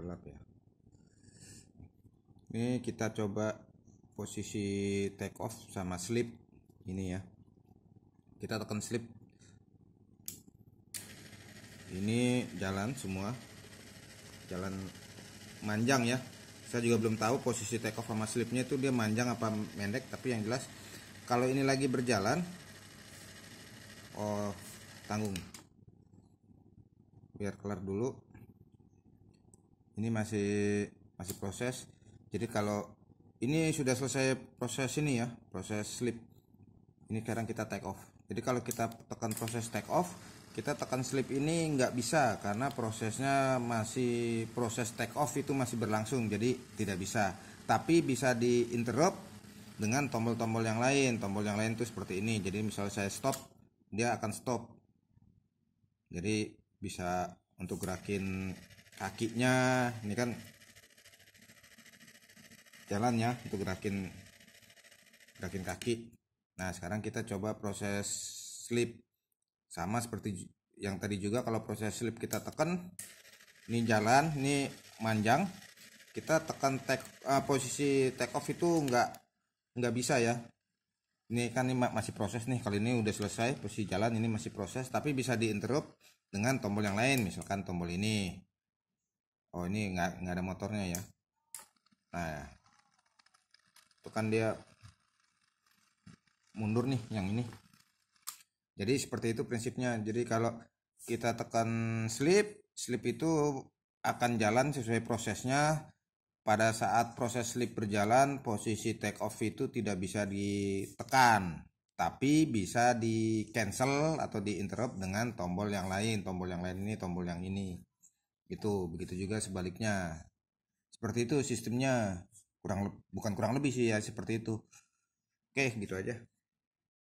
gelap ya ini kita coba posisi take off sama slip ini ya kita tekan slip ini jalan semua jalan manjang ya saya juga belum tahu posisi take off sama slipnya itu dia manjang apa mendek tapi yang jelas kalau ini lagi berjalan oh tanggung biar kelar dulu ini masih masih proses jadi kalau ini sudah selesai proses ini ya proses slip ini sekarang kita take off jadi kalau kita tekan proses take off kita tekan slip ini nggak bisa karena prosesnya masih proses take off itu masih berlangsung jadi tidak bisa tapi bisa di interrupt dengan tombol-tombol yang lain tombol yang lain itu seperti ini jadi misalnya saya stop dia akan stop jadi bisa untuk gerakin kakinya ini kan jalan ya untuk gerakin gerakin kaki nah sekarang kita coba proses slip sama seperti yang tadi juga kalau proses slip kita tekan ini jalan ini manjang kita tekan take uh, posisi take off itu nggak nggak bisa ya ini kan ini masih proses nih kali ini udah selesai posisi jalan ini masih proses tapi bisa diinterrupt dengan tombol yang lain misalkan tombol ini oh ini nggak nggak ada motornya ya nah ya. itu kan dia mundur nih yang ini jadi seperti itu prinsipnya jadi kalau kita tekan slip slip itu akan jalan sesuai prosesnya pada saat proses slip berjalan posisi take off itu tidak bisa ditekan tapi bisa di cancel atau di interrupt dengan tombol yang lain tombol yang lain ini tombol yang ini itu begitu juga sebaliknya. Seperti itu sistemnya kurang bukan kurang lebih sih ya seperti itu. Oke, gitu aja.